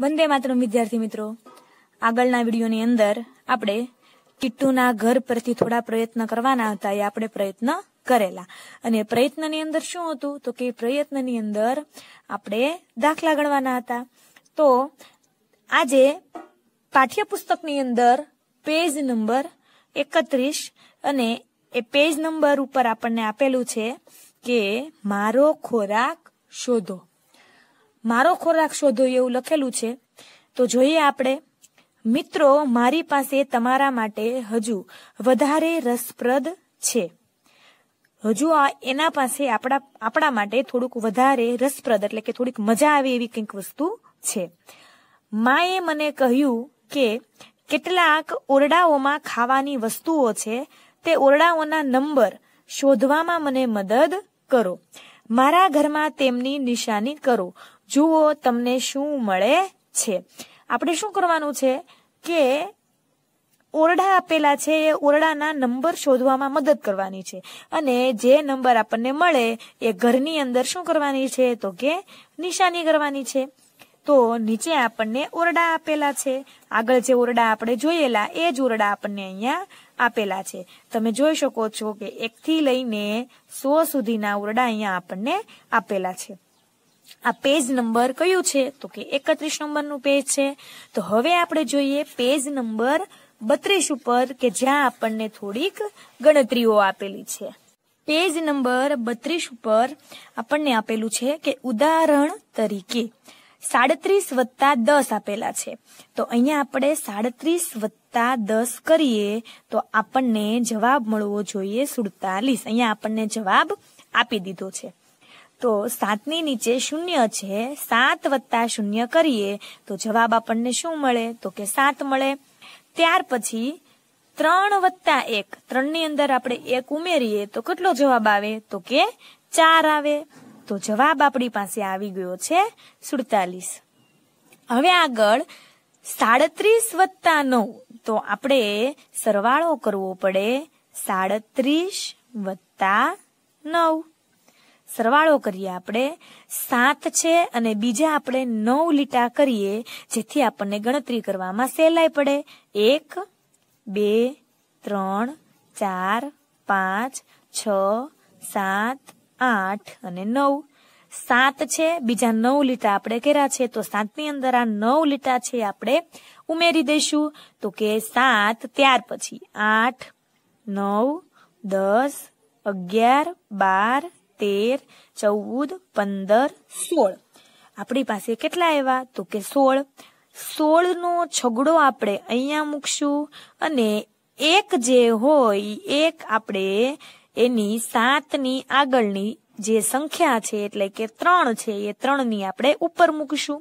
વંદે માત્ર વિદ્યાર્થી મિત્રો આગળના વિડીયોની અંદર આપણે કિટ્ટુના ઘર પરથી થોડા પ્રયત્ન કરવાના હતા એ આપણે પ્રયત્ન કરેલા અને પ્રયત્નની અંદર શું હતું તો કે પ્રયત્નની અંદર આપણે દાખલા ગણવાના હતા તો આજે પાઠ્યપુસ્તકની અંદર પેજ નંબર એકત્રીસ અને એ પેજ નંબર ઉપર આપણને આપેલું છે કે મારો ખોરાક શોધો મારો ખોરાક શોધો એવું લખેલું છે તો જોઈએ આપણે મિત્રો મારી પાસે તમારા માટે હજુ વધારે રસપ્રદ છે હજુ આ એના પાસે આપણા આપણા માટે થોડુંક વધારે રસપ્રદ એટલે કે થોડીક મજા આવે એવી કંઈક વસ્તુ છે માએ મને કહ્યું કે કેટલાક ઓરડાઓમાં ખાવાની વસ્તુઓ છે તે ઓરડાઓના નંબર શોધવામાં મને મદદ કરો મારા ઘરમાં તેમની નિશાની કરો જુઓ તમને શું મળે છે આપણે શું કરવાનું છે કે ઓરડા આપેલા છે એ ઓરડાના નંબર શોધવામાં મદદ કરવાની છે અને જે નંબર આપણને મળે એ ઘરની અંદર શું કરવાની છે તો કે નિશાની કરવાની છે તો નીચે આપણને ઓરડા આપેલા છે આગળ જે ઓરડા આપણે જોયેલા એ જ ઓરડા આપણને અહીંયા આપેલા છે તમે જોઈ શકો છો કે એકથી લઈને સો સુધીના ઓરડા અહીંયા આપણને આપેલા છે આ પેજ નંબર કયું છે તો કે એકત્રીસ નંબરનું પેજ છે તો હવે આપણે જોઈએ પેજ નંબર બત્રીસ ઉપર કે જ્યાં આપણને થોડીક ગણતરીઓ આપેલી છે પેજ નંબર બત્રીસ ઉપર આપણને આપેલું છે કે ઉદાહરણ તરીકે સાડત્રીસ વત્તા દસ આપેલા છે તો અહીંયા આપણે સાડત્રીસ વત્તા દસ કરીએ તો આપણને જવાબ મળવો જોઈએ સુડતાલીસ અહીંયા આપણને જવાબ આપી દીધો છે તો સાતની નીચે શૂન્ય છે સાત વત્તા શૂન્ય કરીએ તો જવાબ આપણને શું મળે તો કે સાત મળે ત્યાર પછી ત્રણ વત્તા એક ત્રણની અંદર આપણે એક ઉમેરીએ તો કેટલો જવાબ આવે તો કે ચાર આવે તો જવાબ આપણી પાસે આવી ગયો છે સુડતાલીસ હવે આગળ સાડત્રીસ વત્તા નવ તો આપણે સરવાળો કરવો પડે સાડત્રીસ વત્તા નવ સરવાળો કરીએ આપણે સાત છે અને બીજા આપણે નવ લીટા કરીએ જેથી આપણને ગણતરી કરવામાં સહેલાઈ પડે એક બે ત્રણ ચાર પાંચ છ સાત આઠ અને નવ સાત છે બીજા નવ લીટા આપણે કર્યા છે તો સાતની અંદર આ નવ લીટા છે આપણે ઉમેરી દઈશું તો કે સાત ત્યાર પછી આઠ નવ દસ અગિયાર બાર તેર ચૌદ પંદર સોળ આપણી પાસે કેટલા આવ્યા તો કે સોળ સોળ નો છગડો આપણે અહીંયા મૂકશું અને એક જે હોય એક આપણે એની સાત ની આગળની જે સંખ્યા છે એટલે કે ત્રણ છે એ ત્રણ ની આપણે ઉપર મૂકશું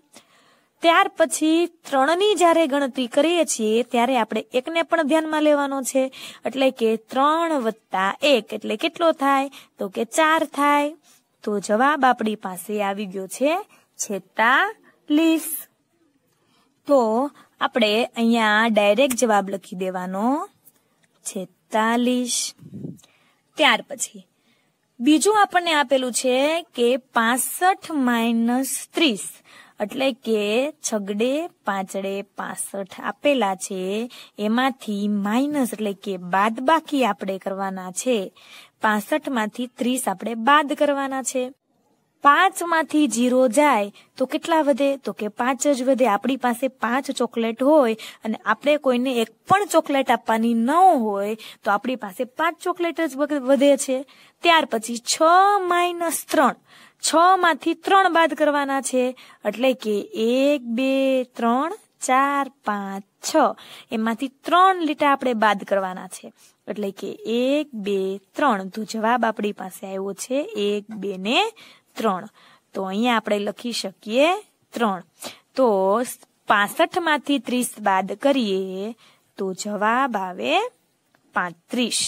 ત્યાર પછી ત્રણની જ્યારે ગણતરી કરીએ છીએ ત્યારે આપણે એકને પણ ધ્યાનમાં લેવાનો છે એટલે કે ત્રણ વત્તા એક એટલે કેટલો થાય તો કે ચાર થાય તો જવાબ આપણી પાસે આવી ગયો છે છેતાલીસ તો આપણે અહીંયા ડાયરેક્ટ જવાબ લખી દેવાનો છેતાલીસ ત્યાર પછી બીજું આપણને આપેલું છે કે પાસઠ માઇનસ ત્રીસ એટલે કે છગડે પાંચડે પાસઠ આપેલા છે એમાંથી માઇનસ એટલે કે બાદ બાકી આપણે કરવાના છે પાસઠ માંથી ત્રીસ આપણે બાદ કરવાના છે પાંચ માંથી જીરો જાય તો કેટલા વધે તો કે પાંચ જ વધે આપણી પાસે પાંચ ચોકલેટ હોય અને આપણે કોઈને એક પણ ચોકલેટ આપવાની ન હોય તો આપણી પાસે પાંચ ચોકલેટ જ વધે છે ત્યાર પછી છ માઇનસ ત્રણ છ માંથી ત્રણ બાદ કરવાના છે એટલે કે એક બે ત્રણ ચાર પાંચ છ એમાંથી ત્રણ લીટા આપણે બાદ કરવાના છે એટલે કે એક બે ત્રણ તો જવાબ આપણી પાસે આવ્યો છે એક બે ને ત્રણ તો અહીંયા આપણે લખી શકીએ ત્રણ તો પાસઠ માંથી ત્રીસ બાદ કરીએ તો જવાબ આવે પાંત્રીસ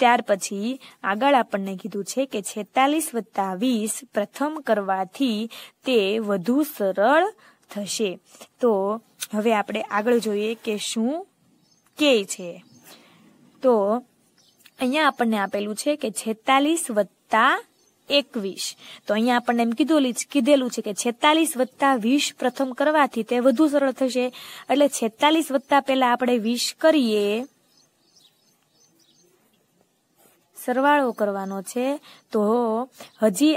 ત્યાર પછી આગળ આપણને કીધું છે કે છેતાલીસ વત્તા વીસ પ્રથમ કરવાથી તે વધુ સરળ થશે તો હવે આપણે આગળ જોઈએ કે શું કે છે તો અહીંયા આપણને આપેલું છે કે છેતાલીસ વત્તા એકવીસ તો અહીંયા આપણને એમ કીધું કીધેલું છે કે છેતાલીસ વત્તા વીસ પ્રથમ કરવાથી તે વધુ સરળ થશે એટલે છેતાલીસ વત્તા પહેલા આપણે વીસ કરીએ સરવાળો કરવાનો છે તો હજી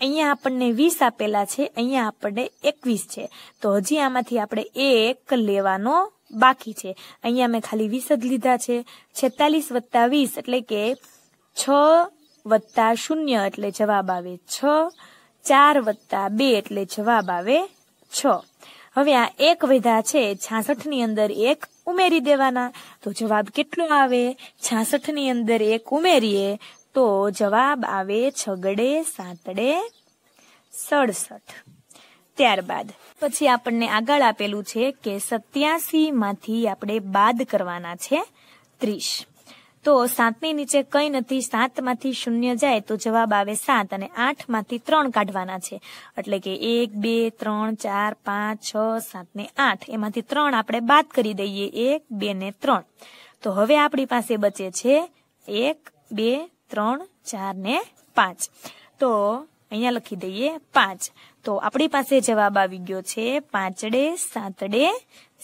અહીંયા આપણને વીસ આપેલા છે અહીંયા આપણને એકવીસ છે તો હજી આમાંથી આપણે એક લેવાનો બાકી છે અહીંયા મેં ખાલી વીસ જ લીધા છે છેતાલીસ વત્તા વીસ એટલે કે છ વત્તા શૂન્ય એટલે જવાબ આવે છ ચાર વત્તા બે એટલે જવાબ આવે છ હવે આ એક વધા છે છાસઠની અંદર એક ઉમેરી દેવાના તો જવાબ કેટલો આવે છાસઠ ની અંદર એક ઉમેરીએ તો જવાબ આવે છગડે સાતડે સડસઠ ત્યારબાદ પછી આપણને આગળ આપેલું છે કે સત્યાસી માંથી આપણે બાદ કરવાના છે ત્રીસ તો સાતની નીચે કંઈ નથી સાતમાંથી શૂન્ય જાય તો જવાબ આવે સાત અને આઠમાંથી ત્રણ કાઢવાના છે એટલે કે એક બે ત્રણ ચાર પાંચ છ સાત ને આઠ એમાંથી ત્રણ આપણે બાદ કરી દઈએ એક બે ને ત્રણ તો હવે આપણી પાસે બચે છે એક બે ત્રણ ચાર ને પાંચ તો અહીંયા લખી દઈએ પાંચ તો આપણી પાસે જવાબ આવી ગયો છે પાંચડે સાતડે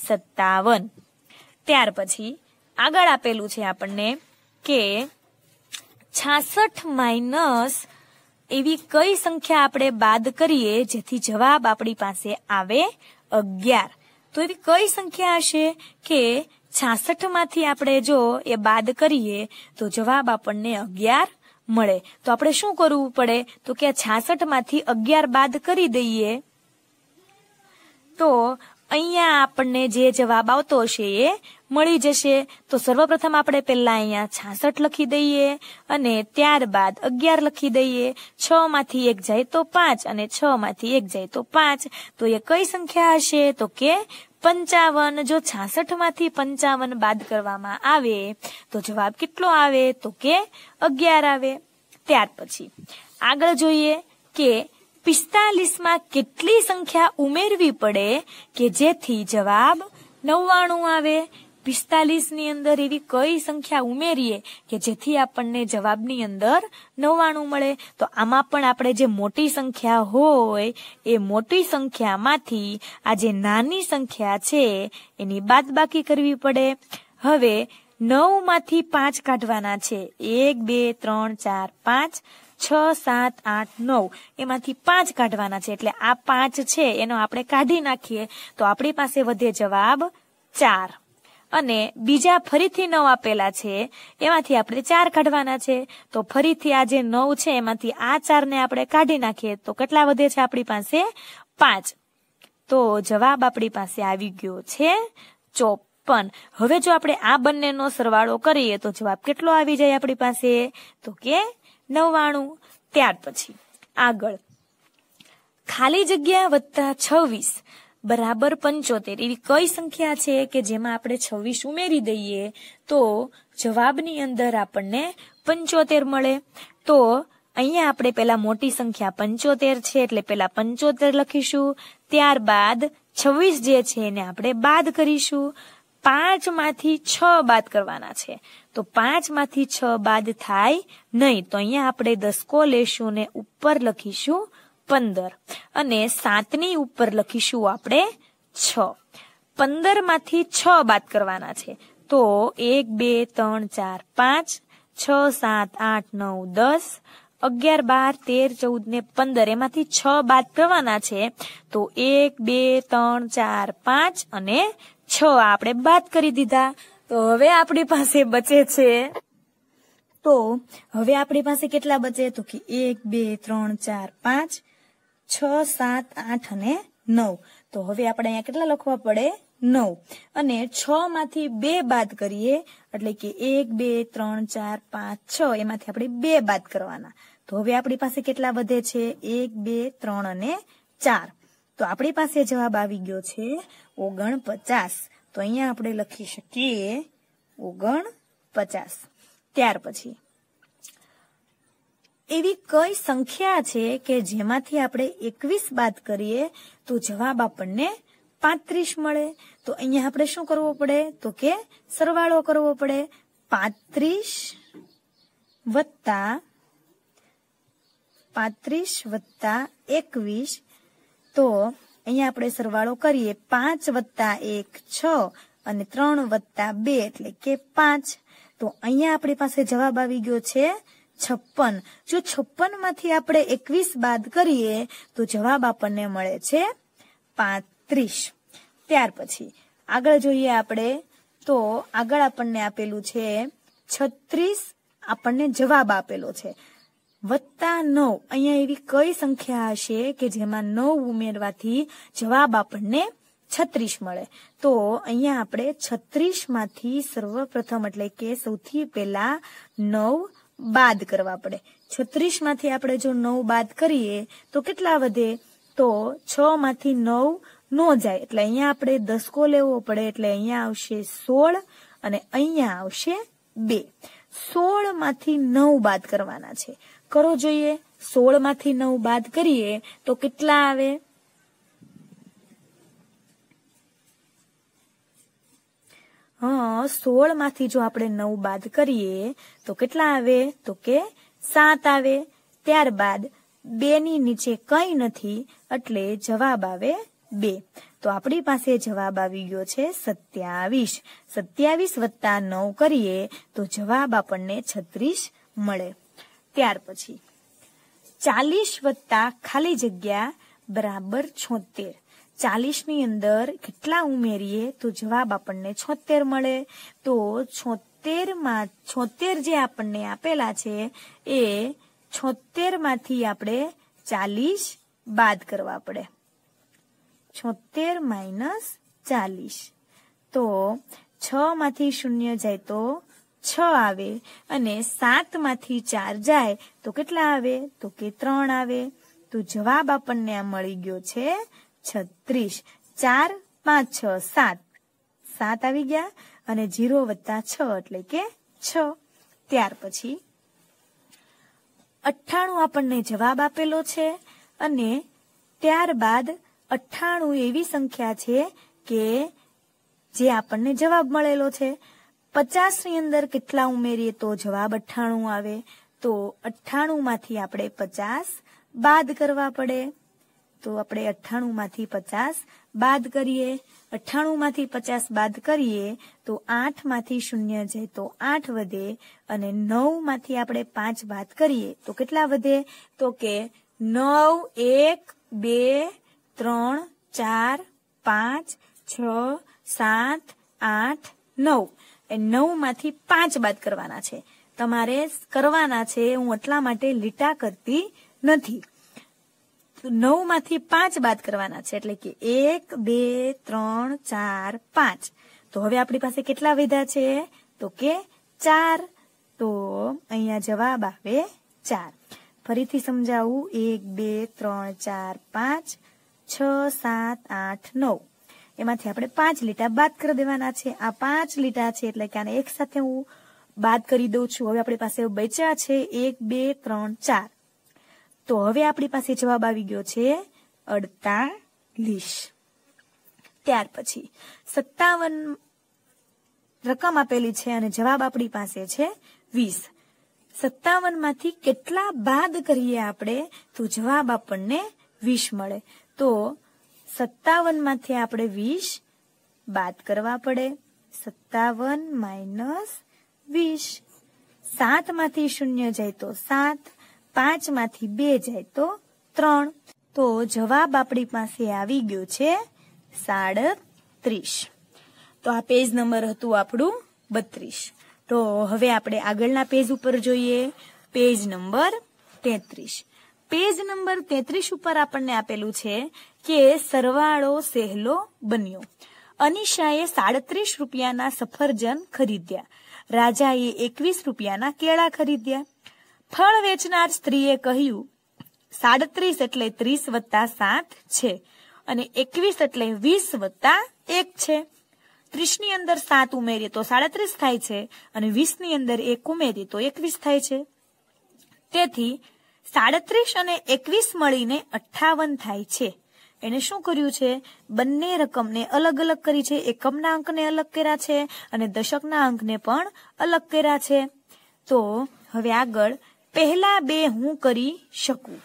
સત્તાવન ત્યાર પછી આગળ આપેલું છે આપણને કે છાસઠ માઇનસ એવી કઈ સંખ્યા આપણે બાદ કરીએ જેથી જવાબ આપણી પાસે આવે અગિયાર તો એવી કઈ સંખ્યા હશે કે છાસઠ માંથી આપણે જો એ બાદ કરીએ તો જવાબ આપણને અગિયાર મળે તો આપણે શું કરવું પડે તો કે છાસઠ માંથી અગિયાર બાદ કરી દઈએ તો અહીંયા આપણને જે જવાબ આવતો હશે એ મળી જશે તો સર્વપ્રથમ આપણે પહેલા અહીંયા છાસઠ લખી દઈએ અને ત્યારબાદ અગિયાર લખી દઈએ છ માંથી એક જાય તો પાંચ અને છ માંથી એક જાય તો પાંચ તો એ કઈ સંખ્યા હશે તો કે પંચાવન જો છાસઠ માંથી પંચાવન બાદ કરવામાં આવે તો જવાબ કેટલો આવે તો કે અગિયાર આવે ત્યાર પછી આગળ જોઈએ કે પિસ્તાલીસમાં કેટલી સંખ્યા ઉમેરવી પડે કે જેથી જવાબ નવ્વાણું આવે પિસ્તાલીસની અંદર એવી કઈ સંખ્યા ઉમેરીએ કે જેથી આપણને જવાબની અંદર નવ્વાણું મળે તો આમાં પણ આપણે જે મોટી સંખ્યા હોય એ મોટી સંખ્યામાંથી આ જે નાની સંખ્યા છે એની બાદ બાકી કરવી પડે હવે નવમાંથી પાંચ કાઢવાના છે એક બે ત્રણ ચાર પાંચ છ સાત આઠ નવ એમાંથી પાંચ કાઢવાના છે એટલે આ પાંચ છે એનો આપણે કાઢી નાખીએ તો આપણી પાસે વધે જવાબ ચાર અને બીજા ફરીથી નવ આપેલા છે એમાંથી આપણે ચાર કાઢવાના છે તો ફરીથી આ જે નવ છે એમાંથી આ ચારને આપણે કાઢી નાખીએ તો કેટલા વધે છે આપણી પાસે પાંચ તો જવાબ આપણી પાસે આવી ગયો છે ચોપ હવે જો આપણે આ બંનેનો સરવાળો કરીએ તો જવાબ કેટલો આવી જાય આપણી પાસે તો કે નવ્વાણું ત્યાર પછી આગળ ખાલી જગ્યા વત્તા છવ્વીસ બરાબર પંચોતેર એવી કઈ સંખ્યા છે કે જેમાં આપણે છવ્વીસ ઉમેરી દઈએ તો જવાબની અંદર આપણને પંચોતેર મળે તો અહીંયા આપણે પેલા મોટી સંખ્યા પંચોતેર છે એટલે પેલા પંચોતેર લખીશું ત્યારબાદ છવ્વીસ જે છે એને આપણે બાદ કરીશું પાંચમાંથી છ બાદ કરવાના છે તો પાંચમાંથી છ બાદ થાય નહીં તો અહીંયા આપણે દસકો લેશું ને ઉપર લખીશું પંદર અને સાતની ઉપર લખીશું આપણે છ પંદરમાંથી છ બાદ કરવાના છે તો એક બે ત્રણ ચાર પાંચ છ સાત આઠ નવ દસ અગિયાર બાર તેર ચૌદ ને પંદર એમાંથી છ બાદ કરવાના છે તો એક બે ત્રણ ચાર પાંચ અને છ આપણે બાદ કરી દીધા તો હવે આપણી પાસે બચે છે તો હવે આપણી પાસે કેટલા બચે તો કે એક બે ત્રણ ચાર પાંચ છ સાત આઠ અને નવ તો હવે આપણે અહીંયા કેટલા લખવા પડે નવ અને છ માંથી બે બાદ કરીએ એટલે કે એક બે ત્રણ ચાર પાંચ છ એમાંથી આપણે બે બાદ કરવાના તો હવે આપણી પાસે કેટલા વધે છે એક બે ત્રણ અને ચાર તો આપણી પાસે જવાબ આવી ગયો છે ઓગણ પચાસ તો અહીંયા આપણે લખી શકીએ ઓગણ પચાસ ત્યાર પછી એવી કઈ સંખ્યા છે કે જેમાંથી આપણે એકવીસ બાદ કરીએ તો જવાબ આપણને પાંત્રીસ મળે તો અહીંયા આપણે શું કરવો પડે તો કે સરવાળો કરવો પડે પાંત્રીસ વત્તા પાંત્રીસ વત્તા એકવીસ તો અહીંયા આપણે સરવાળો કરીએ પાંચ વત્તા એક છ અને ત્રણ વત્તા બે એટલે કે પાંચ તો અહીંયા આપણી પાસે જવાબ આવી ગયો છે છપ્પન જો છપ્પન માંથી આપણે એકવીસ બાદ કરીએ તો જવાબ આપણને મળે છે પાંત્રીસ ત્યાર પછી આગળ જોઈએ આપણે તો આગળ આપણને આપેલું છે છત્રીસ આપણને જવાબ આપેલો છે વત્તા નવ અહીંયા એવી કઈ સંખ્યા હશે કે જેમાં નવ ઉમેરવાથી જવાબ આપણને છત્રીસ મળે તો અહીંયા આપણે છત્રીસ માંથી સર્વપ્રથમ એટલે કે સૌથી પહેલા નવ બાદ કરવા પડે છત્રીસ માંથી આપણે જો નવ બાદ કરીએ તો કેટલા વધે તો છ માંથી નવ નો જાય એટલે અહીંયા આપણે દસકો લેવો પડે એટલે અહીંયા આવશે સોળ અને અહીંયા આવશે બે સોળ માંથી નવ બાદ કરવાના છે કરવો જોઈએ સોળ માંથી નવ બાદ કરીએ તો કેટલા આવે હા સોળ માંથી જો આપણે નવ બાદ કરીએ તો કેટલા આવે તો કે સાત આવે ત્યારબાદ બે ની નીચે કઈ નથી એટલે જવાબ આવે બે તો આપણી પાસે જવાબ આવી ગયો છે સત્યાવીસ સત્યાવીસ વત્તા નવ કરીએ તો જવાબ આપણને છત્રીસ મળે ત્યાર પછી ચાલીસ વત્તા ખાલી જગ્યા બરાબર છોતેર ચાલીસ ની અંદર કેટલા ઉમેરીએ તો જવાબ આપણને છોતેર મળે તો છોતેરમાં છોતેર જે આપણને આપેલા છે એ છોતેરમાંથી આપણે ચાલીસ બાદ કરવા પડે છોતેર માઇનસ ચાલીસ તો છ માંથી શૂન્ય જાય તો છ આવે અને સાતમાંથી ચાર જાય તો કેટલા આવે તો કે ત્રણ આવે તો જવાબ આપણને આ મળી ગયો છે છત્રીસ ચાર પાંચ છ સાત સાત આવી ગયા અને જીરો વત્તા છ એટલે કે છ ત્યાર પછી અઠ્ઠાણું આપણને જવાબ આપેલો છે અને ત્યારબાદ અઠ્ઠાણું એવી સંખ્યા છે કે જે આપણને જવાબ મળેલો છે પચાસની અંદર કેટલા ઉમેરીએ તો જવાબ અઠ્ઠાણું આવે તો અઠ્ઠાણુંમાંથી આપણે પચાસ બાદ કરવા પડે તો આપણે અઠ્ઠાણુંમાંથી પચાસ બાદ કરીએ અઠ્ઠાણુંમાંથી પચાસ બાદ કરીએ તો આઠમાંથી શૂન્ય છે તો આઠ વધે અને નવમાંથી આપણે પાંચ બાદ કરીએ તો કેટલા વધે તો કે નવ એક બે ત્રણ ચાર પાંચ છ સાત આઠ નવ એ નવમાંથી પાંચ બાદ કરવાના છે તમારે કરવાના છે હું એટલા માટે લીટા કરતી નથી નવમાંથી પાંચ બાદ કરવાના છે એટલે કે એક બે ત્રણ ચાર પાંચ તો હવે આપણી પાસે કેટલા વિધા છે તો કે ચાર તો અહીંયા જવાબ આવે ચાર ફરીથી સમજાવું એક બે ત્રણ ચાર પાંચ છ સાત આઠ નવ એમાંથી આપણે પાંચ લીટા બાદ કરી દેવાના છે આ પાંચ લીટા છે એટલે કે આને એક સાથે હું બાદ કરી દઉં છું હવે આપણી પાસે બચ્યા છે એક બે ત્રણ ચાર તો હવે આપણી પાસે જવાબ આવી ગયો છે અડતાલીસ ત્યાર પછી સત્તાવન રકમ આપેલી છે અને જવાબ આપણી પાસે છે વીસ સત્તાવન માંથી કેટલા બાદ કરીએ આપણે તો જવાબ આપણને વીસ મળે તો સત્તાવન માંથી આપણે વીસ બાદ કરવા પડે સત્તાવન માઇનસ વીસ સાત માંથી શૂન્ય જાય તો સાત પાંચ માંથી બે જાય તો ત્રણ તો જવાબ આપણી પાસે આવી ગયો છે સાડત્રીસ તો આ પેજ નંબર હતું આપણું બત્રીસ તો હવે આપણે આગળના પેજ ઉપર જોઈએ પેજ નંબર તેત્રીસ પેજ નંબર તેત્રીસ ઉપર આપણને આપેલું છે કે સરવાળો સહેલો બન્યો અનિશાએ સાડત્રીસ રૂપિયાના સફરજન ખરીદ્યા રાજાએ એકવીસ રૂપિયાના કેળા ખરીદ્યા ફળ વેચનાર સ્ત્રીએ કહ્યું સાડત્રીસ એટલે ત્રીસ વત્તા સાત છે અને એકવીસ એટલે વીસ વત્તા એક છે ત્રીસની અંદર સાત ઉમેરીએ તો સાડત્રીસ થાય છે અને વીસની અંદર એક ઉમેરીએ તો એકવીસ થાય છે તેથી સાડત્રીસ અને એકવીસ મળીને અઠાવન થાય છે એણે શું કર્યું છે બંને રકમને અલગ અલગ કરી છે એકમના અંકને અલગ કર્યા છે અને દશકના અંકને પણ અલગ કર્યા છે તો હવે આગળ પહેલા બે હું કરી શકું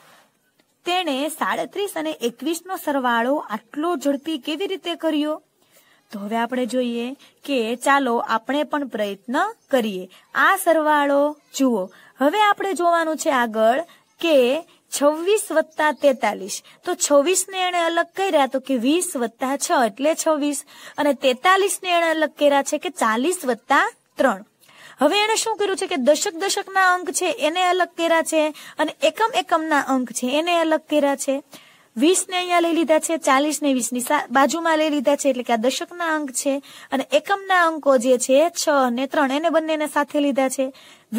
તેણે સાડત્રીસ અને એકવીસનો સરવાળો આટલો ઝડપી કેવી રીતે કર્યો તો હવે આપણે જોઈએ કે ચાલો આપણે પણ પ્રયત્ન કરીએ આ સરવાળો જુઓ હવે આપણે જોવાનું છે આગળ કે છવ્વીસ વત્તા તેતાલીસ તો છવ્વીસ ને એને અલગ કર્યા તો કે વીસ વત્તા છ એટલે છવ્વીસ અને તેતાલીસ ને એને અલગ કર્યા છે કે ચાલીસ વત્તા ત્રણ હવે એણે શું કર્યું છે કે દશક દશકના અંક છે એને અલગ કર્યા છે અને એકમ એકમના અંક છે એને અલગ કર્યા છે વીસને અહીંયા લઈ લીધા છે ચાલીસને વીસની બાજુમાં લઈ લીધા છે એટલે કે આ દશકના અંક છે અને એકમના અંકો જે છે છ અને ત્રણ એને બંનેને સાથે લીધા છે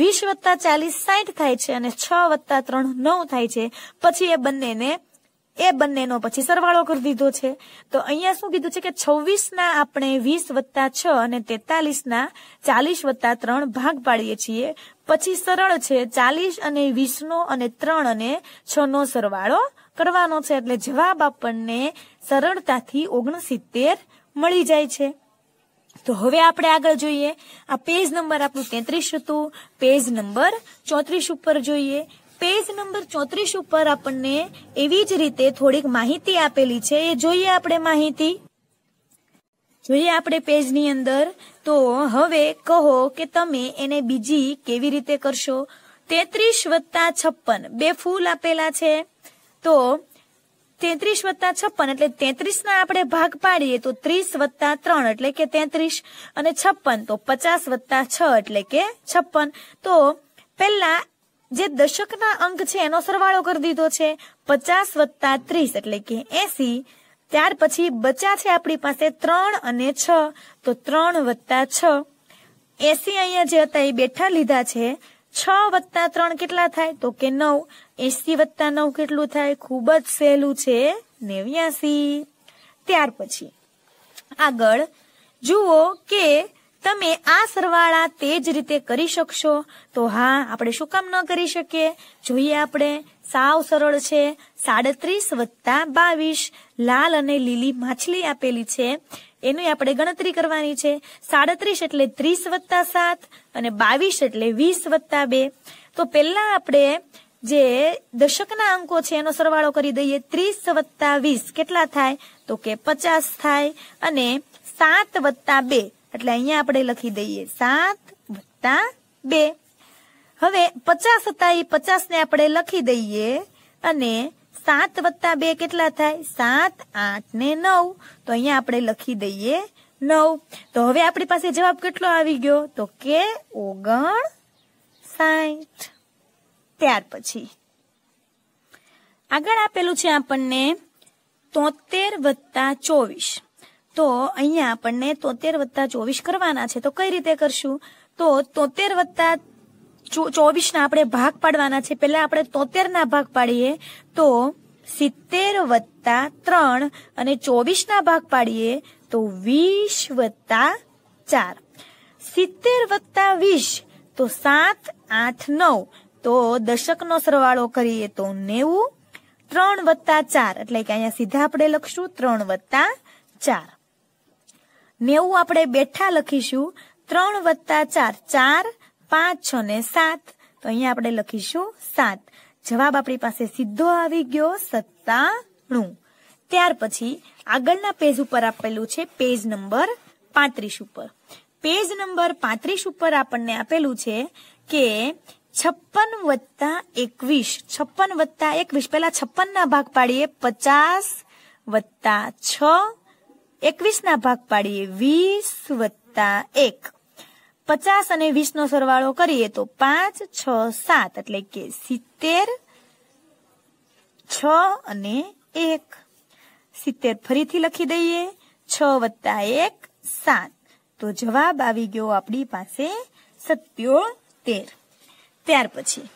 વીસ વત્તા ચાલીસ સાઠ થાય છે અને છ વત્તા ત્રણ નવ થાય છે પછી એ બંનેને એ બંનેનો પછી સરવાળો કરી દીધો છે તો અહીંયા શું કીધું છે કે છવ્વીસ ના આપણે વીસ વત્તા છ અને તેતાલીસ ના ચાલીસ વત્તા ત્રણ ભાગ પાડીએ છીએ પછી સરળ છે ચાલીસ અને વીસ નો અને ત્રણ અને છ નો સરવાળો કરવાનો છે એટલે જવાબ આપણને સરળતાથી ઓગણસિત્તેર મળી જાય છે તો હવે આપણે આગળ જોઈએ આ પેજ નંબર આપણું તેત્રીસ હતું પેજ નંબર ચોત્રીસ ઉપર જોઈએ પેજ નંબર ચોત્રીસ ઉપર આપણને એવી જ રીતે થોડીક માહિતી આપેલી છે એ જોઈએ આપણે માહિતી જોઈએ આપણે પેજની અંદર તો હવે કહો કે તમે એને બીજી કેવી રીતે કરશો તેત્રીસ વત્તા છપ્પન બે ફૂલ આપેલા છે તો તેત્રીસ વત્તા છપ્પન એટલે તેત્રીસના આપણે ભાગ પાડીએ તો ત્રીસ વત્તા ત્રણ એટલે કે તેત્રીસ અને છપ્પન તો પચાસ વત્તા છ એટલે કે છપ્પન તો પહેલા જે દશકના અંક છે એનો સરવાળો કરી દીધો છે પચાસ વત્તા ત્રીસ એટલે કે એસી ત્યાર પછી બચા છે આપણી પાસે ત્રણ અને છ તો ત્રણ વત્તા છ એસી અહીંયા જે હતા એ બેઠા લીધા છે છ વત્તા ત્રણ કેટલા થાય તો કે નવ એસી વત્તા નવ કેટલું થાય ખૂબ જ સહેલું છે નેવ્યાસી ત્યાર પછી આગળ જુઓ કે તમે આ સરવાળા તે જ રીતે કરી શકશો તો હા આપણે શું કામ ન કરી શકીએ જોઈએ આપણે સાવ સરળ છે સાડત્રીસ વત્તા બાવીસ લાલ અને લીલી માછલી આપેલી છે એની આપણે ગણતરી કરવાની છે સાડત્રીસ એટલે ત્રીસ વત્તા સાત અને બાવીસ એટલે વીસ વત્તા બે તો પહેલા આપણે જે દશકના અંકો છે એનો સરવાળો કરી દઈએ ત્રીસ વત્તા વીસ કેટલા થાય તો કે પચાસ થાય અને સાત વત્તા બે એટલે અહીંયા આપણે લખી દઈએ સાત વત્તા બે હવે પચાસ હતા એ પચાસ ને આપણે લખી દઈએ અને સાત વત્તા બે કેટલા થાય સાત આઠ ને નવ તો અહીંયા આપણે લખી દઈએ નવ તો હવે આપણી પાસે જવાબ કેટલો આવી ગયો તો કે ઓગણ સાઠ ત્યાર પછી આગળ આપેલું છે આપણને તોતેર વત્તા ચોવીસ તો અહીંયા આપણને તોતેર વત્તા ચોવીસ કરવાના છે તો કઈ રીતે કરશું તો તોતેર વત્તા ચોવીસના આપણે ભાગ પાડવાના છે પહેલા આપણે તોતેરના ભાગ પાડીએ તો સિત્તેર વત્તા ત્રણ અને ચોવીસના ભાગ પાડીએ તો વીસ વત્તા ચાર સિત્તેર વત્તા વીસ તો સાત આઠ નવ તો દશકનો સરવાળો કરીએ તો નેવું ત્રણ વત્તા ચાર એટલે કે અહીંયા સીધા આપણે લખશું ત્રણ વત્તા ચાર નેવું આપણે બેઠા લખીશું ત્રણ વત્તા ચાર ચાર પાંચ છ ને સાત તો અહીંયા આપણે લખીશું સાત જવાબ આપણી પાસે સીધો આવી ગયો સત્તાણું ત્યાર પછી આગળના પેજ ઉપર આપેલું છે પેજ નંબર પાંત્રીસ ઉપર પેજ નંબર પાંત્રીસ ઉપર આપણને આપેલું છે કે છપ્પન વત્તા એકવીસ છપ્પન વત્તા એકવીસ પેલા છપ્પન ના ભાગ પાડીએ પચાસ વત્તા છ એકવીસ ના ભાગ પાડીએ વીસ વત્તા એક પચાસ અને વીસ નો સરવાળો કરીએ તો પાંચ છ સાત એટલે કે સિત્તેર છ અને એક સિત્તેર ફરીથી લખી દઈએ છ વત્તા એક સાત તો જવાબ આવી ગયો આપણી પાસે સત્યોતેર ત્યાર પછી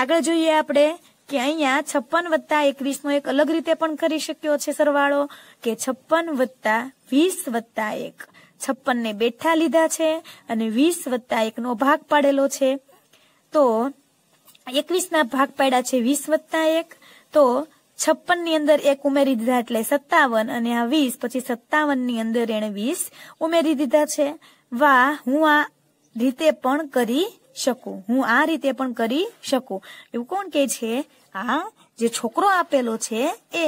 આગળ જોઈએ આપણે કે અહીંયા છપ્પન વત્તા એકવીસ નો એક અલગ રીતે પણ કરી શક્યો છે સરવાળો કે છપ્પન વત્તા વીસ વત્તા એક છપ્પન ને બેઠા લીધા છે અને વીસ વત્તા એક નો ભાગ પાડેલો છે તો એકવીસ ના ભાગ પાડ્યા છે વીસ વત્તા એક તો છપ્પન ની અંદર એક ઉમેરી દીધા એટલે સત્તાવન અને આ વીસ પછી સત્તાવન ની અંદર એને વીસ ઉમેરી દીધા છે વાહ હું આ રીતે પણ કરી શકું હું આ રીતે પણ કરી શકું એવું કોણ કે છે આ જે છોકરો આપેલો છે એ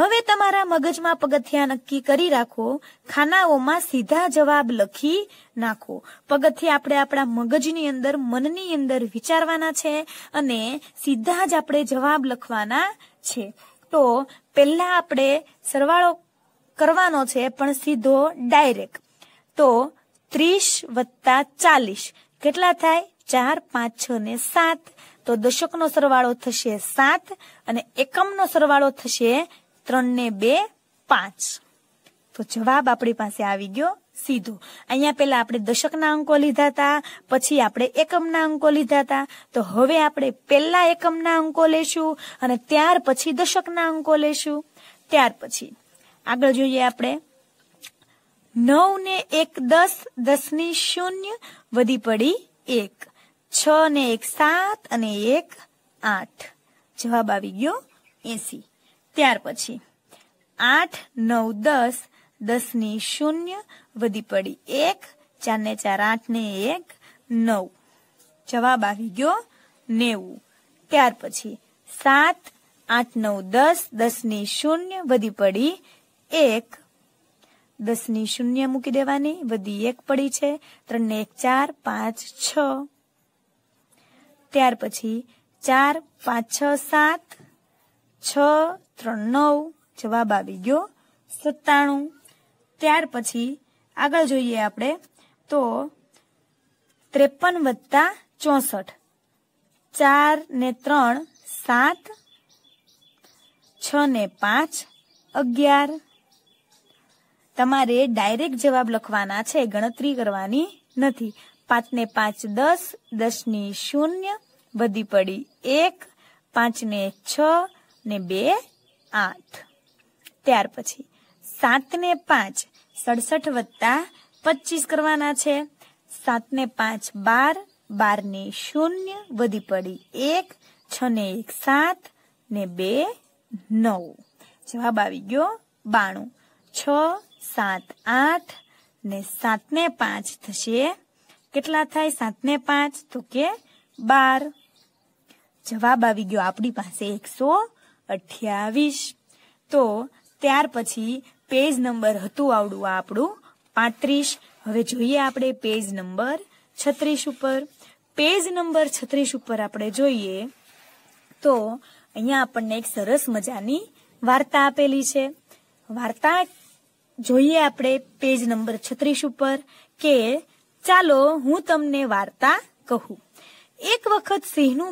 હવે તમારા મગજમાં પગથિયા નક્કી કરી રાખો ખાનાઓમાં સીધા જવાબ લખી નાખો પગથિયા આપણે આપણા મગજની અંદર મનની અંદર વિચારવાના છે અને સીધા જ આપણે જવાબ લખવાના છે તો પહેલા આપણે સરવાળો કરવાનો છે પણ સીધો ડાયરેક્ટ તો ત્રીસ વત્તા ચાલીસ કેટલા થાય ચાર પાંચ છ ને સાત તો દશકનો સરવાળો થશે સાત અને એકમનો સરવાળો થશે ત્રણ ને બે પાંચ તો જવાબ આપણી પાસે આવી ગયો સીધો અહીંયા પેલા આપણે દશકના અંકો લીધા હતા પછી આપણે એકમના અંકો લીધા હતા તો હવે આપણે પહેલા એકમના અંકો લેશું અને ત્યાર પછી દશકના અંકો લેશું ત્યાર પછી આગળ જોઈએ આપણે નવ ને એક દસ દસ ની શૂન્ય વધી પડી એક છ ને એક સાત અને એક આઠ જવાબ આવી ગયો એસી ત્યાર પછી આઠ નવ દસ દસ ની શૂન્ય વધી પડી એક ચાર ને ચાર આઠ ને એક નવ જવાબ આવી ગયો નેવું ત્યાર પછી સાત આઠ નવ દસ દસ ની શૂન્ય વધી પડી એક દસની શૂન્ય મૂકી દેવાની બધી એક પડી છે ત્રણને એક ચાર પાંચ છ ત્યાર પછી ચાર પાંચ છ સાત છ ત્રણ નવ જવાબ આવી ગયો સત્તાણું ત્યાર પછી આગળ જોઈએ આપણે તો ત્રેપન વત્તા ચોસઠ ચાર ને ત્રણ સાત છ ને પાંચ અગિયાર તમારે ડાયરેક્ટ જવાબ લખવાના છે ગણતરી કરવાની નથી પાંચને પાંચ દસ દસની શૂન્ય વધી પડી એક પાંચને છ ને બે આઠ ત્યાર પછી સાતને પાંચ સડસઠ વત્તા પચીસ કરવાના છે સાતને પાંચ બાર બારને શૂન્ય વધી પડી એક છ ને એક સાત ને બે નવ જવાબ આવી ગયો બાણું છ સાત આઠ ને સાતને પાંચ થશે કેટલા થાય સાતને પાંચ તો કે બાર જવાબ આવી ગયો આપણી પાસે એકસો અઠ્યાવીસ તો ત્યાર પછી પેજ નંબર હતું આવડું આ આપણું પાંત્રીસ હવે જોઈએ આપણે પેજ નંબર છત્રીસ ઉપર પેજ નંબર છત્રીસ ઉપર આપણે જોઈએ તો અહીંયા આપણને એક સરસ મજાની વાર્તા આપેલી છે વાર્તા જોઈએ આપણે પેજ નંબર છત્રીસ ઉપર કે ચાલો હું તમને વાર્તા કહું એક વખત સિંહનું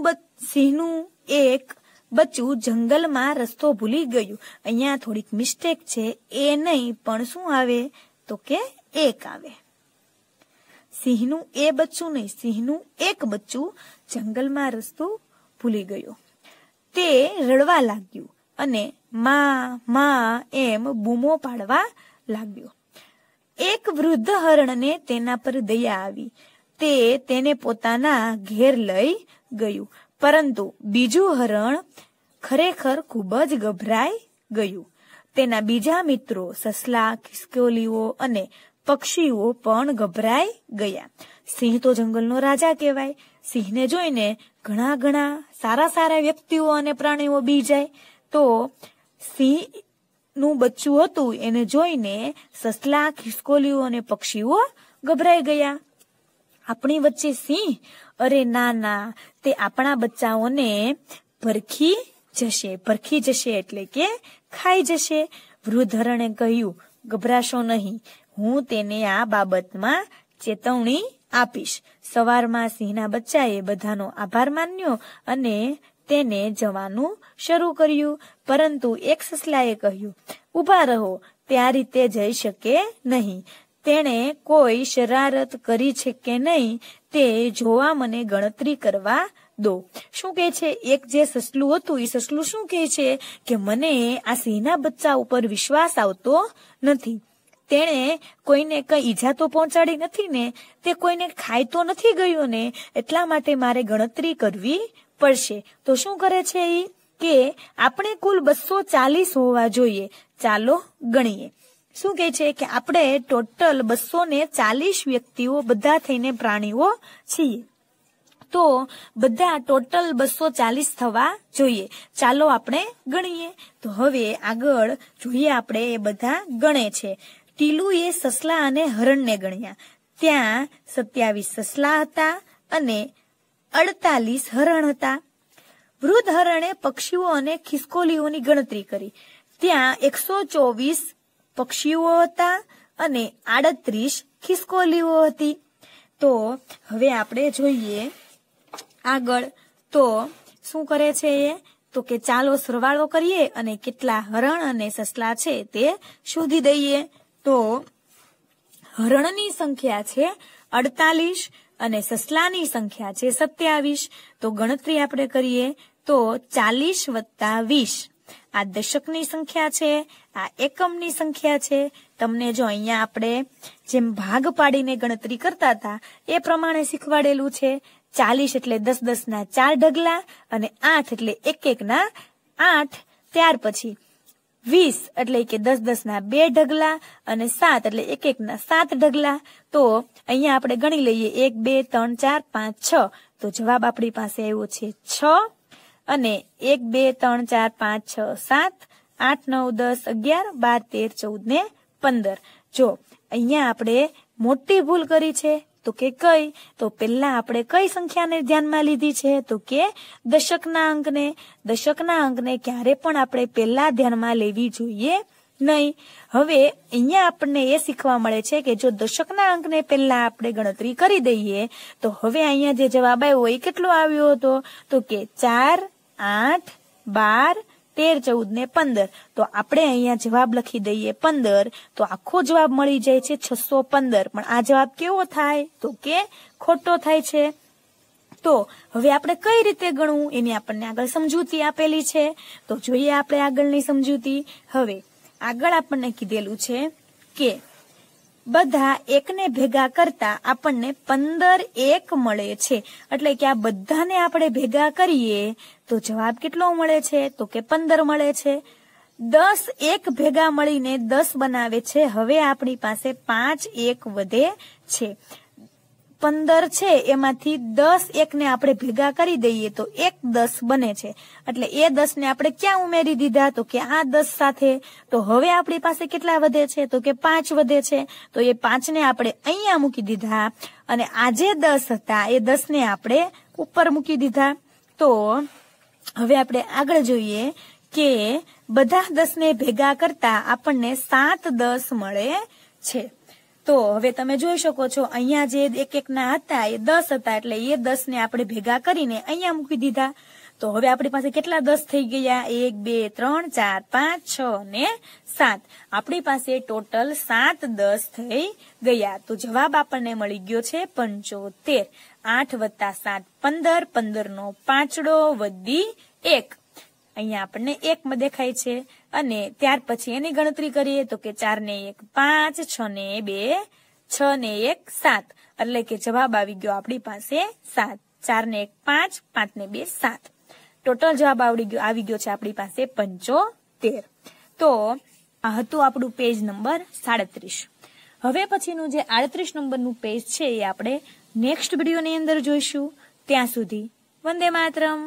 સિંહનું એક બચ્ચું જંગલમાં રસ્તો ભૂલી ગયું અહીંયા થોડીક મિસ્ટેક છે એ નહીં પણ શું આવે તો કે એક આવે સિંહનું એ બચ્ચું નહીં સિંહનું એક બચ્ચું જંગલમાં રસ્તો ભૂલી ગયું તે રડવા લાગ્યું અને માં માં એમ બૂમો પાડવા લાગ્યો એક વૃદ્ધ હરણને તેના પર દયા આવી તે તેને પોતાના ઘેર લઈ ગયું પરંતુ બીજું હરણ ખરેખર ખૂબ જ ગભરાઈ ગયું તેના બીજા મિત્રો સસલા ખિસકોલીઓ અને પક્ષીઓ પણ ગભરાઈ ગયા સિંહ તો જંગલનો રાજા કહેવાય સિંહને જોઈને ઘણા ઘણા સારા સારા વ્યક્તિઓ અને પ્રાણીઓ બી જાય તો સિંહ નું બચ્ચું હતું એને જોઈને સસલા ખિસકોલીઓ અને પક્ષીઓ ગભરાઈ ગયા આપણી વચ્ચે સિંહ અરે ના ના તે આપણા બચ્ચાઓને ભરખી જશે ભરખી જશે એટલે કે ખાઈ જશે વૃદ્ધરણે કહ્યું ગભરાશો નહીં હું તેને આ બાબતમાં ચેતવણી આપીશ સવારમાં સિંહના બચ્ચાએ બધાનો આભાર માન્યો અને તેને જવાનું શરૂ કર્યું પરંતુ એક સસલાએ કહ્યું ઊભા રહો ત્યાં રીતે જઈ શકે નહીં તેણે કોઈ શરારત કરી છે કે નહીં તે જોવા મને ગણતરી કરવા દો શું કહે છે એક જે સસલું હતું એ સસલું શું કહે છે કે મને આ સિંહના બચ્ચા ઉપર વિશ્વાસ આવતો નથી તેણે કોઈને કઈ ઈજા તો પહોંચાડી નથી ને તે કોઈને ખાઈ તો નથી ગયો ને એટલા માટે મારે ગણતરી કરવી પડશે તો શું કરે છે એ કે આપણે કુલ બસો ચાલીસ હોવા જોઈએ ચાલો ગણીએ શું કહે છે કે આપણે ટોટલ બસો ને ચાલીસ વ્યક્તિઓ બધા થઈને પ્રાણીઓ છીએ તો બધા ટોટલ બસો ચાલીસ થવા જોઈએ ચાલો આપણે ગણીએ તો હવે આગળ જોઈએ આપણે એ બધા ગણે છે ટીલુ એ સસલા અને હરણને ગણ્યા ત્યાં સત્યાવીસ સસલા હતા અને અડતાલીસ હરણ હતા વૃદ્ધ હરણે પક્ષીઓ અને ખિસકોલીઓની ગણતરી કરી ત્યાં એકસો ચોવીસ પક્ષીઓ હતા અને આડત્રીસ ખિસકોલીઓ હતી તો હવે આપણે જોઈએ આગળ તો શું કરે છે એ તો કે ચાલો સરવાળો કરીએ અને કેટલા હરણ અને સસલા છે તે શોધી દઈએ તો હરણની સંખ્યા છે અડતાલીસ અને સસલાની સંખ્યા છે સત્યાવીસ તો ગણતરી આપણે કરીએ તો ચાલીસ વત્તા વીસ આ દશકની સંખ્યા છે આ એકમની સંખ્યા છે તમને જો અહીંયા આપણે જેમ ભાગ પાડીને ગણતરી કરતા હતા એ પ્રમાણે શીખવાડેલું છે ચાલીસ એટલે દસ દસના ચાર ઢગલા અને આઠ એટલે એક એકના આઠ ત્યાર પછી વીસ એટલે કે દસ દસ ના બે ઢગલા અને સાત એટલે એક એક ના સાત ઢગલા તો અહીંયા આપણે ગણી લઈએ એક બે ત્રણ ચાર પાંચ છ તો જવાબ આપણી પાસે આવ્યો છે છ અને એક બે ત્રણ ચાર પાંચ છ સાત આઠ નવ દસ અગિયાર બાર તેર ચૌદ ને પંદર જો અહીંયા આપણે મોટી ભૂલ કરી છે તો કે કઈ તો પહેલા આપણે કઈ સંખ્યાને ધ્યાનમાં લીધી છે તો કે દશકના અંકને દશકના અંકને ક્યારે પણ આપણે પહેલા ધ્યાનમાં લેવી જોઈએ નહીં હવે અહીંયા આપણને એ શીખવા મળે છે કે જો દશકના અંકને પહેલા આપણે ગણતરી કરી દઈએ તો હવે અહીંયા જે જવાબ આવ્યો એ કેટલો આવ્યો હતો તો કે ચાર આઠ બાર તેર ચૌદ ને પંદર તો આપણે અહીંયા જવાબ લખી દઈએ પંદર તો આખો જવાબ મળી જાય છે છસો પંદર પણ આ જવાબ કેવો થાય તો કે ખોટો થાય છે તો હવે આપણે કઈ રીતે ગણવું એની આપણને આગળ સમજૂતી આપેલી છે તો જોઈએ આપણે આગળની સમજૂતી હવે આગળ આપણને કીધેલું છે કે બધા એકને ભેગા કરતા આપણને પંદર એક મળે છે એટલે કે આ બધાને આપણે ભેગા કરીએ તો જવાબ કેટલો મળે છે તો કે પંદર મળે છે દસ એક ભેગા મળીને દસ બનાવે છે હવે આપણી પાસે પાંચ એક વધે છે પંદર છે એમાંથી દસ એકને આપણે ભેગા કરી દઈએ તો એક દસ બને છે એટલે એ દસને આપણે ક્યાં ઉમેરી દીધા તો કે આ દસ સાથે તો હવે આપણી પાસે કેટલા વધે છે તો કે પાંચ વધે છે તો એ પાંચને આપણે અહીંયા મૂકી દીધા અને આ જે દસ હતા એ દસને આપણે ઉપર મૂકી દીધા તો હવે આપણે આગળ જોઈએ કે બધા દસને ભેગા કરતા આપણને સાત દસ મળે છે તો હવે તમે જોઈ શકો છો અહીંયા જે એક એકના હતા એ દસ હતા એટલે એ દસ ને આપણે ભેગા કરીને અહીંયા મૂકી દીધા તો હવે આપણી પાસે કેટલા દસ થઈ ગયા એક બે ત્રણ ચાર પાંચ છ ને સાત આપણી પાસે ટોટલ સાત દસ થઈ ગયા તો જવાબ આપણને મળી ગયો છે પંચોતેર આઠ વત્તા સાત પંદર પંદર નો પાંચડો વધી એક અહીંયા આપણને એક દેખાય છે અને ત્યાર પછી એની ગણતરી કરીએ તો કે ચાર ને એક પાંચ છ ને બે છ ને એક સાત એટલે કે જવાબ આવી ગયો આપણી પાસે સાત ચાર ને એક પાંચ પાંચ ને બે સાત ટોટલ જવાબ આવડી ગયો આવી ગયો છે આપણી પાસે પંચોતેર તો આ હતું આપણું પેજ નંબર સાડત્રીસ હવે પછીનું જે આડત્રીસ નંબરનું પેજ છે એ આપણે નેક્સ્ટ વિડીયોની અંદર જોઈશું ત્યાં સુધી વંદે માતરમ